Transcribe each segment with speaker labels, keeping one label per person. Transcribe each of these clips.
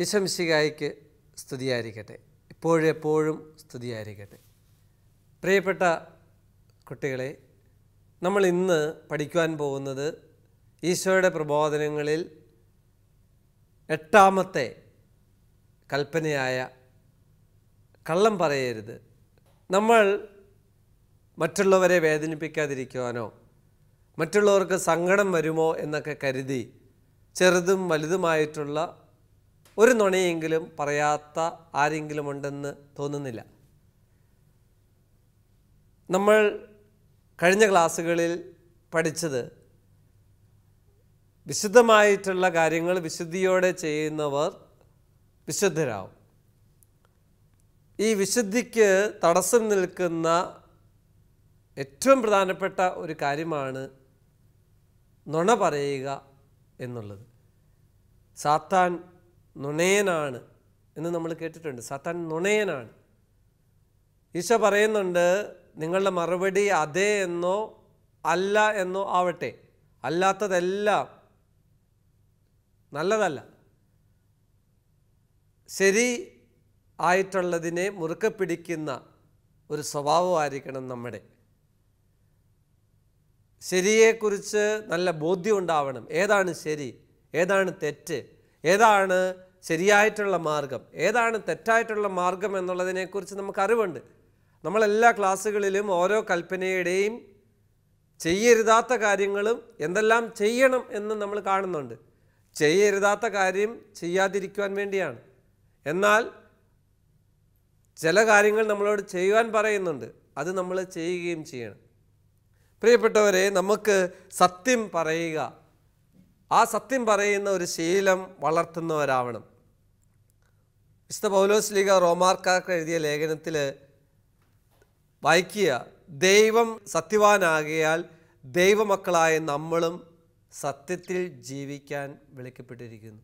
Speaker 1: യശംശികായിക്ക് സ്തുതിയായിരിക്കട്ടെ ഇപ്പോഴെപ്പോഴും സ്തുതിയായിരിക്കട്ടെ പ്രിയപ്പെട്ട കുട്ടികളെ നമ്മൾ ഇന്ന് പഠിക്കുവാൻ പോകുന്നത് ഈശോയുടെ പ്രബോധനങ്ങളിൽ എട്ടാമത്തെ കൽപ്പനയായ കള്ളം പറയരുത് നമ്മൾ മറ്റുള്ളവരെ വേദനിപ്പിക്കാതിരിക്കുവാനോ മറ്റുള്ളവർക്ക് സങ്കടം വരുമോ എന്നൊക്കെ കരുതി ചെറുതും വലുതുമായിട്ടുള്ള ഒരു നുണയെങ്കിലും പറയാത്ത ആരെങ്കിലും ഉണ്ടെന്ന് തോന്നുന്നില്ല നമ്മൾ കഴിഞ്ഞ ക്ലാസ്സുകളിൽ പഠിച്ചത് വിശുദ്ധമായിട്ടുള്ള കാര്യങ്ങൾ വിശുദ്ധിയോടെ ചെയ്യുന്നവർ വിശുദ്ധരാവും ഈ വിശുദ്ധിക്ക് തടസ്സം നിൽക്കുന്ന ഏറ്റവും പ്രധാനപ്പെട്ട ഒരു കാര്യമാണ് നുണ പറയുക എന്നുള്ളത് സാത്താൻ നുണയനാണ് എന്ന് നമ്മൾ കേട്ടിട്ടുണ്ട് സത്താൻ നുണയനാണ് ഈശ പറയുന്നുണ്ട് നിങ്ങളുടെ മറുപടി അതേ എന്നോ അല്ല എന്നോ ആവട്ടെ അല്ലാത്തതെല്ലാം നല്ലതല്ല ശരി ആയിട്ടുള്ളതിനെ മുറുക്ക പിടിക്കുന്ന ഒരു സ്വഭാവമായിരിക്കണം നമ്മുടെ ശരിയെക്കുറിച്ച് നല്ല ബോധ്യം ഉണ്ടാവണം ഏതാണ് ശരി ഏതാണ് തെറ്റ് ഏതാണ് ശരിയായിട്ടുള്ള മാർഗം ഏതാണ് തെറ്റായിട്ടുള്ള മാർഗം എന്നുള്ളതിനെക്കുറിച്ച് നമുക്ക് അറിവുണ്ട് നമ്മളെല്ലാ ക്ലാസ്സുകളിലും ഓരോ കൽപ്പനയുടെയും ചെയ്യരുതാത്ത കാര്യങ്ങളും എന്തെല്ലാം ചെയ്യണം എന്ന് നമ്മൾ കാണുന്നുണ്ട് ചെയ്യരുതാത്ത കാര്യം ചെയ്യാതിരിക്കുവാൻ വേണ്ടിയാണ് എന്നാൽ ചില കാര്യങ്ങൾ നമ്മളോട് ചെയ്യുവാൻ പറയുന്നുണ്ട് അത് നമ്മൾ ചെയ്യുകയും ചെയ്യണം പ്രിയപ്പെട്ടവരെ നമുക്ക് സത്യം പറയുക ആ സത്യം പറയുന്ന ഒരു ശീലം വളർത്തുന്നവരാവണം വിശുദ്ധ പൗലോസ് ലീഗ റോമാർക്കാർക്ക് എഴുതിയ ലേഖനത്തിൽ വായിക്കുക ദൈവം സത്യവാനാകിയാൽ ദൈവമക്കളായ നമ്മളും സത്യത്തിൽ ജീവിക്കാൻ വിളിക്കപ്പെട്ടിരിക്കുന്നു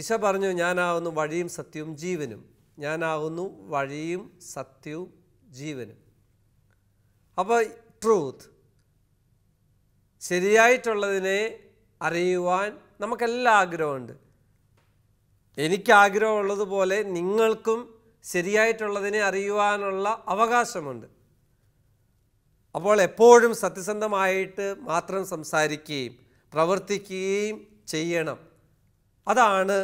Speaker 1: ഈശ പറഞ്ഞു ഞാനാവുന്നു വഴിയും സത്യവും ജീവനും ഞാനാവുന്നു വഴിയും സത്യവും ജീവനും അപ്പോൾ ട്രൂത്ത് ശരിയായിട്ടുള്ളതിനെ അറിയുവാൻ നമുക്കെല്ലാം ആഗ്രഹമുണ്ട് എനിക്ക് ആഗ്രഹമുള്ളതുപോലെ നിങ്ങൾക്കും ശരിയായിട്ടുള്ളതിനെ അറിയുവാനുള്ള അവകാശമുണ്ട് അപ്പോൾ എപ്പോഴും സത്യസന്ധമായിട്ട് മാത്രം സംസാരിക്കുകയും പ്രവർത്തിക്കുകയും ചെയ്യണം അതാണ്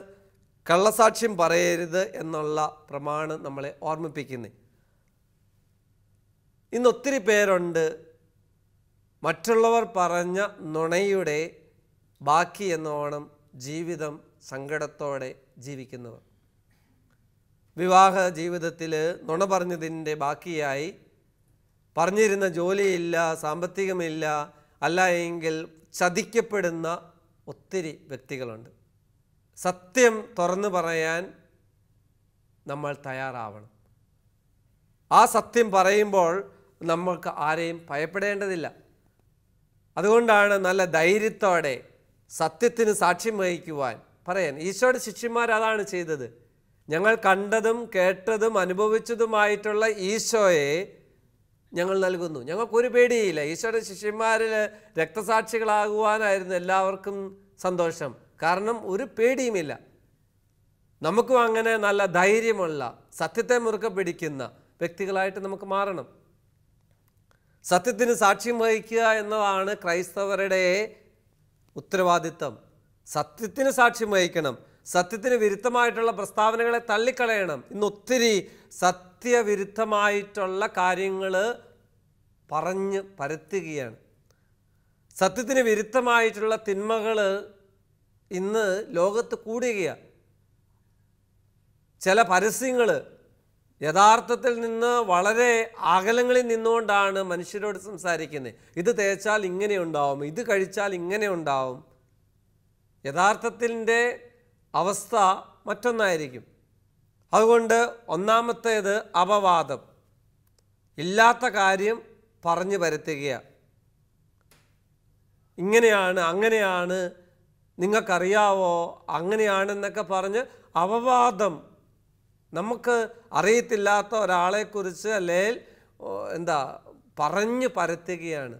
Speaker 1: കള്ളസാക്ഷ്യം പറയരുത് എന്നുള്ള പ്രമാണം നമ്മളെ ഓർമ്മിപ്പിക്കുന്നത് ഇന്നൊത്തിരി പേരുണ്ട് മറ്റുള്ളവർ പറഞ്ഞ നുണയുടെ ബാക്കി എന്നോണം ജീവിതം സങ്കടത്തോടെ ജീവിക്കുന്നവർ വിവാഹ ജീവിതത്തിൽ നുണ പറഞ്ഞതിൻ്റെ ബാക്കിയായി പറഞ്ഞിരുന്ന ജോലിയില്ല സാമ്പത്തികമില്ല അല്ല എങ്കിൽ ചതിക്കപ്പെടുന്ന ഒത്തിരി വ്യക്തികളുണ്ട് സത്യം തുറന്നു പറയാൻ നമ്മൾ തയ്യാറാവണം ആ സത്യം പറയുമ്പോൾ നമ്മൾക്ക് ആരെയും ഭയപ്പെടേണ്ടതില്ല അതുകൊണ്ടാണ് നല്ല ധൈര്യത്തോടെ സത്യത്തിന് സാക്ഷ്യം വഹിക്കുവാൻ പറയാൻ ഈശോയുടെ ശിഷ്യന്മാർ അതാണ് ചെയ്തത് ഞങ്ങൾ കണ്ടതും കേട്ടതും അനുഭവിച്ചതുമായിട്ടുള്ള ഈശോയെ ഞങ്ങൾ നൽകുന്നു ഞങ്ങൾക്കൊരു പേടിയില്ല ഈശോയുടെ ശിഷ്യന്മാരിൽ രക്തസാക്ഷികളാകുവാനായിരുന്നു എല്ലാവർക്കും സന്തോഷം കാരണം ഒരു പേടിയുമില്ല നമുക്കും അങ്ങനെ നല്ല ധൈര്യമുള്ള സത്യത്തെ മുറുക്കെ പിടിക്കുന്ന വ്യക്തികളായിട്ട് നമുക്ക് മാറണം സത്യത്തിന് സാക്ഷ്യം വഹിക്കുക എന്നതാണ് ക്രൈസ്തവരുടെ ഉത്തരവാദിത്വം സത്യത്തിന് സാക്ഷ്യം വഹിക്കണം സത്യത്തിന് വിരുദ്ധമായിട്ടുള്ള പ്രസ്താവനകളെ തള്ളിക്കളയണം ഇന്ന് ഒത്തിരി സത്യവിരുദ്ധമായിട്ടുള്ള കാര്യങ്ങൾ പറഞ്ഞ് പരത്തുകയാണ് സത്യത്തിന് വിരുദ്ധമായിട്ടുള്ള തിന്മകൾ ഇന്ന് ലോകത്ത് കൂടുകയാണ് ചില പരസ്യങ്ങൾ യഥാർത്ഥത്തിൽ നിന്ന് വളരെ അകലങ്ങളിൽ നിന്നുകൊണ്ടാണ് മനുഷ്യരോട് സംസാരിക്കുന്നത് ഇത് തേച്ചാൽ ഇങ്ങനെ ഉണ്ടാവും ഇത് കഴിച്ചാൽ ഇങ്ങനെ ഉണ്ടാവും യഥാർത്ഥത്തിൻ്റെ അവസ്ഥ മറ്റൊന്നായിരിക്കും അതുകൊണ്ട് ഒന്നാമത്തേത് അപവാദം ഇല്ലാത്ത കാര്യം പറഞ്ഞു വരുത്തുക ഇങ്ങനെയാണ് അങ്ങനെയാണ് നിങ്ങൾക്കറിയാവോ അങ്ങനെയാണെന്നൊക്കെ പറഞ്ഞ് അപവാദം നമുക്ക് അറിയത്തില്ലാത്ത ഒരാളെക്കുറിച്ച് അല്ലെങ്കിൽ എന്താ പറഞ്ഞു പരത്തുകയാണ്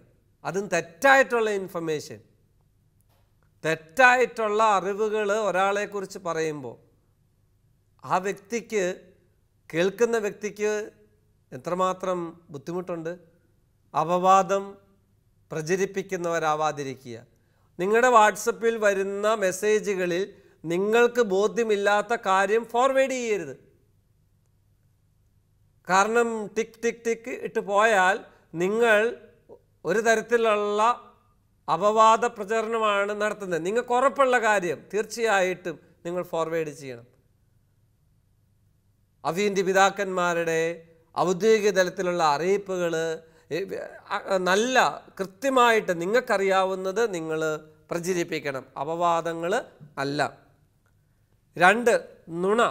Speaker 1: അതും തെറ്റായിട്ടുള്ള ഇൻഫർമേഷൻ തെറ്റായിട്ടുള്ള അറിവുകൾ ഒരാളെക്കുറിച്ച് പറയുമ്പോൾ ആ വ്യക്തിക്ക് കേൾക്കുന്ന വ്യക്തിക്ക് എത്രമാത്രം ബുദ്ധിമുട്ടുണ്ട് അപവാദം പ്രചരിപ്പിക്കുന്നവരാവാതിരിക്കുക നിങ്ങളുടെ വാട്സപ്പിൽ വരുന്ന മെസ്സേജുകളിൽ നിങ്ങൾക്ക് ബോധ്യമില്ലാത്ത കാര്യം ഫോർവേഡ് ചെയ്യരുത് കാരണം ടിക്ക് ടിക്ക് ടിക്ക് ഇട്ട് പോയാൽ നിങ്ങൾ ഒരു തരത്തിലുള്ള അപവാദ പ്രചരണമാണ് നടത്തുന്നത് നിങ്ങൾക്ക് ഉറപ്പുള്ള കാര്യം തീർച്ചയായിട്ടും നിങ്ങൾ ഫോർവേഡ് ചെയ്യണം അവീൻ്റെ പിതാക്കന്മാരുടെ ഔദ്യോഗിക തലത്തിലുള്ള അറിയിപ്പുകൾ നല്ല കൃത്യമായിട്ട് നിങ്ങൾക്കറിയാവുന്നത് നിങ്ങൾ പ്രചരിപ്പിക്കണം അപവാദങ്ങൾ അല്ല രണ്ട് നുണ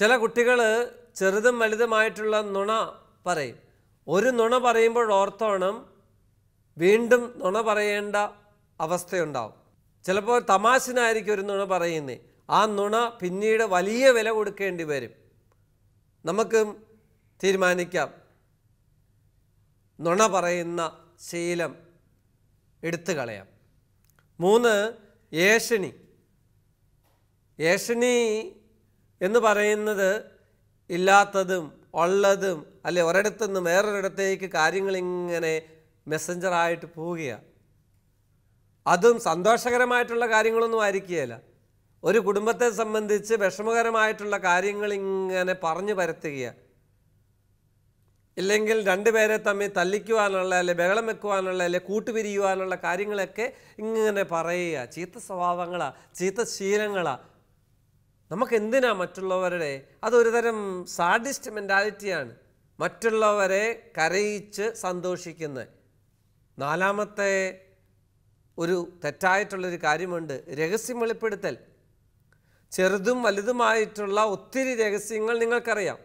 Speaker 1: ചില കുട്ടികൾ ചെറുതും വലുതുമായിട്ടുള്ള നുണ പറയും ഒരു നുണ പറയുമ്പോൾ ഓർത്തോണം വീണ്ടും നുണ പറയേണ്ട അവസ്ഥയുണ്ടാവും ചിലപ്പോൾ തമാശനായിരിക്കും ഒരു നുണ പറയുന്നത് ആ നുണ പിന്നീട് വലിയ വില കൊടുക്കേണ്ടി വരും നമുക്കും തീരുമാനിക്കാം നുണ പറയുന്ന ശീലം എടുത്തു കളയാം മൂന്ന് ഏഷണി ഏഷണി എന്ന് പറയുന്നത് ഇല്ലാത്തതും ഉള്ളതും അല്ലെ ഒരിടത്തു നിന്ന് വേറൊരിടത്തേക്ക് കാര്യങ്ങളിങ്ങനെ മെസ്സഞ്ചറായിട്ട് പോവുകയാണ് അതും സന്തോഷകരമായിട്ടുള്ള കാര്യങ്ങളൊന്നും ആയിരിക്കുകയല്ല ഒരു കുടുംബത്തെ സംബന്ധിച്ച് വിഷമകരമായിട്ടുള്ള കാര്യങ്ങൾ ഇങ്ങനെ പറഞ്ഞു പരത്തുകയാണ് ഇല്ലെങ്കിൽ രണ്ടുപേരെ തമ്മിൽ തല്ലിക്കുവാനുള്ള അല്ലെ ബഹളം വെക്കുവാനുള്ള അല്ലെ കൂട്ടുപിരിയുവാനുള്ള കാര്യങ്ങളൊക്കെ ഇങ്ങനെ പറയുക ചീത്ത സ്വഭാവങ്ങളാണ് ചീത്ത ശീലങ്ങളാണ് നമുക്ക് എന്തിനാ മറ്റുള്ളവരുടെ അതൊരു തരം സാഡിസ്റ്റ് മെൻറ്റാലിറ്റിയാണ് മറ്റുള്ളവരെ കരയിച്ച് സന്തോഷിക്കുന്നത് നാലാമത്തെ ഒരു തെറ്റായിട്ടുള്ളൊരു കാര്യമുണ്ട് രഹസ്യം വെളിപ്പെടുത്തൽ ചെറുതും വലുതുമായിട്ടുള്ള ഒത്തിരി രഹസ്യങ്ങൾ നിങ്ങൾക്കറിയാം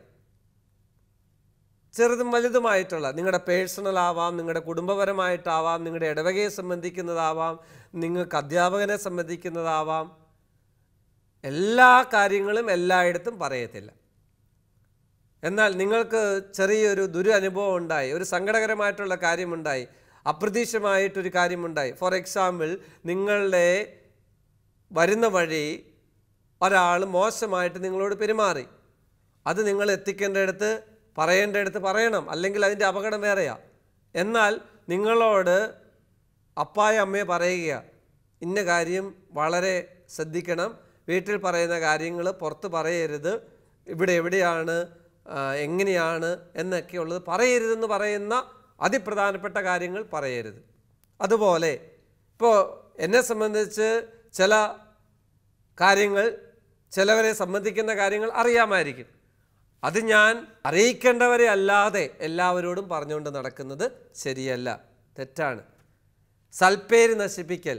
Speaker 1: ചെറുതും വലുതുമായിട്ടുള്ള നിങ്ങളുടെ പേഴ്സണൽ ആവാം നിങ്ങളുടെ കുടുംബപരമായിട്ടാവാം നിങ്ങളുടെ ഇടവകയെ സംബന്ധിക്കുന്നതാവാം നിങ്ങൾക്ക് അധ്യാപകനെ സംബന്ധിക്കുന്നതാവാം എല്ലാ കാര്യങ്ങളും എല്ലായിടത്തും പറയത്തില്ല എന്നാൽ നിങ്ങൾക്ക് ചെറിയൊരു ദുരനുഭവം ഉണ്ടായി ഒരു സങ്കടകരമായിട്ടുള്ള കാര്യമുണ്ടായി അപ്രതീക്ഷിതമായിട്ടൊരു കാര്യമുണ്ടായി ഫോർ എക്സാമ്പിൾ നിങ്ങളുടെ വരുന്ന വഴി ഒരാൾ മോശമായിട്ട് നിങ്ങളോട് പെരുമാറി അത് നിങ്ങൾ എത്തിക്കേണ്ടയിടത്ത് പറയേണ്ടയിടത്ത് പറയണം അല്ലെങ്കിൽ അതിൻ്റെ അപകടം വേറെയാ എന്നാൽ നിങ്ങളോട് അപ്പായ അമ്മയെ പറയുക ഇന്ന കാര്യം വളരെ ശ്രദ്ധിക്കണം വീട്ടിൽ പറയുന്ന കാര്യങ്ങൾ പുറത്ത് പറയരുത് ഇവിടെ എവിടെയാണ് എങ്ങനെയാണ് എന്നൊക്കെയുള്ളത് പറയരുതെന്ന് പറയുന്ന അതിപ്രധാനപ്പെട്ട കാര്യങ്ങൾ പറയരുത് അതുപോലെ ഇപ്പോൾ എന്നെ സംബന്ധിച്ച് ചില കാര്യങ്ങൾ ചിലവരെ സംബന്ധിക്കുന്ന കാര്യങ്ങൾ അറിയാമായിരിക്കും അത് ഞാൻ അറിയിക്കേണ്ടവരെ അല്ലാതെ എല്ലാവരോടും പറഞ്ഞുകൊണ്ട് നടക്കുന്നത് ശരിയല്ല തെറ്റാണ് സൽപ്പേര് നശിപ്പിക്കൽ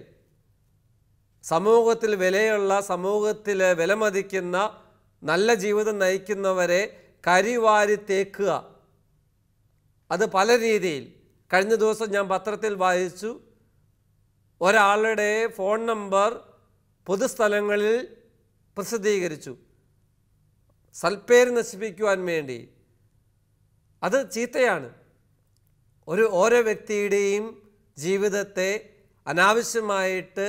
Speaker 1: സമൂഹത്തിൽ വിലയുള്ള സമൂഹത്തിൽ വിലമതിക്കുന്ന നല്ല ജീവിതം നയിക്കുന്നവരെ കരിവാരി തേക്കുക അത് പല രീതിയിൽ കഴിഞ്ഞ ദിവസം ഞാൻ പത്രത്തിൽ വായിച്ചു ഒരാളുടെ ഫോൺ നമ്പർ പൊതുസ്ഥലങ്ങളിൽ പ്രസിദ്ധീകരിച്ചു സൽപ്പേര് നശിപ്പിക്കുവാൻ വേണ്ടി അത് ചീത്തയാണ് ഒരു ഓരോ വ്യക്തിയുടെയും ജീവിതത്തെ അനാവശ്യമായിട്ട്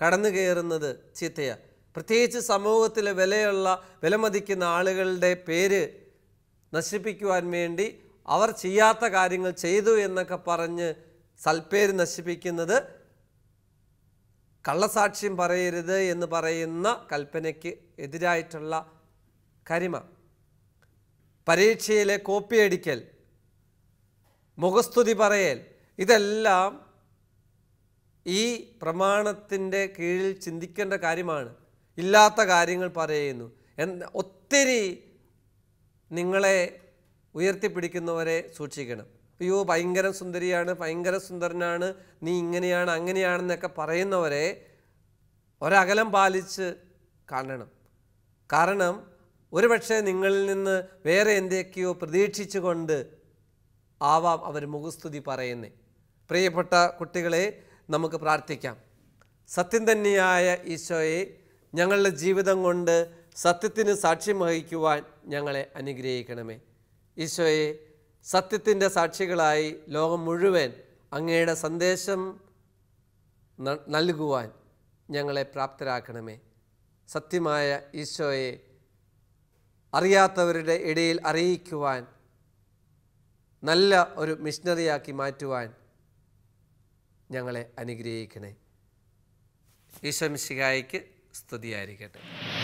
Speaker 1: കടന്നു കയറുന്നത് ചീത്തയാണ് പ്രത്യേകിച്ച് സമൂഹത്തിലെ വിലയുള്ള വിലമതിക്കുന്ന ആളുകളുടെ പേര് നശിപ്പിക്കുവാൻ വേണ്ടി അവർ ചെയ്യാത്ത കാര്യങ്ങൾ ചെയ്തു എന്നൊക്കെ പറഞ്ഞ് സൽപ്പേര് നശിപ്പിക്കുന്നത് കള്ളസാക്ഷ്യം പറയരുത് എന്ന് പറയുന്ന കൽപ്പനയ്ക്ക് എതിരായിട്ടുള്ള കരിമ പരീക്ഷയിലെ കോപ്പിയടിക്കൽ മുഖസ്തുതി പറയൽ ഇതെല്ലാം ഈ പ്രമാണത്തിൻ്റെ കീഴിൽ ചിന്തിക്കേണ്ട കാര്യമാണ് ഇല്ലാത്ത കാര്യങ്ങൾ പറയുന്നു ഒത്തിരി നിങ്ങളെ ഉയർത്തിപ്പിടിക്കുന്നവരെ സൂക്ഷിക്കണം അയ്യോ ഭയങ്കര സുന്ദരിയാണ് ഭയങ്കര സുന്ദരനാണ് നീ ഇങ്ങനെയാണ് അങ്ങനെയാണെന്നൊക്കെ പറയുന്നവരെ ഒരകലം പാലിച്ച് കാണണം കാരണം ഒരുപക്ഷെ നിങ്ങളിൽ നിന്ന് വേറെ എന്തൊക്കെയോ പ്രതീക്ഷിച്ചുകൊണ്ട് ആവാം അവർ മുഖസ്തുതി പറയുന്നേ പ്രിയപ്പെട്ട കുട്ടികളെ നമുക്ക് പ്രാർത്ഥിക്കാം സത്യം തന്നെയായ ഈശോയെ ഞങ്ങളുടെ ജീവിതം കൊണ്ട് സത്യത്തിന് സാക്ഷ്യം വഹിക്കുവാൻ ഞങ്ങളെ അനുഗ്രഹിക്കണമേ ഈശോയെ സത്യത്തിൻ്റെ സാക്ഷികളായി ലോകം മുഴുവൻ അങ്ങയുടെ സന്ദേശം നൽകുവാൻ ഞങ്ങളെ പ്രാപ്തരാക്കണമേ സത്യമായ ഈശോയെ അറിയാത്തവരുടെ ഇടയിൽ അറിയിക്കുവാൻ നല്ല ഒരു മിഷനറിയാക്കി മാറ്റുവാൻ ഞങ്ങളെ അനുഗ്രഹിക്കണേ ഈശ്വംശികായ്ക്ക് സ്തുതിയായിരിക്കട്ടെ